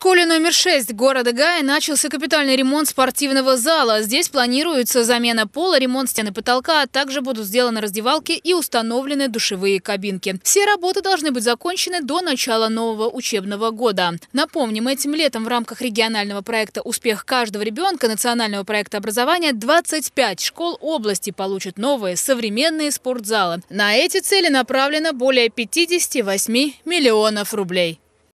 школе номер 6 города Гая начался капитальный ремонт спортивного зала. Здесь планируется замена пола, ремонт стены потолка, а также будут сделаны раздевалки и установлены душевые кабинки. Все работы должны быть закончены до начала нового учебного года. Напомним, этим летом в рамках регионального проекта «Успех каждого ребенка» национального проекта образования 25 школ области получат новые современные спортзалы. На эти цели направлено более 58 миллионов рублей.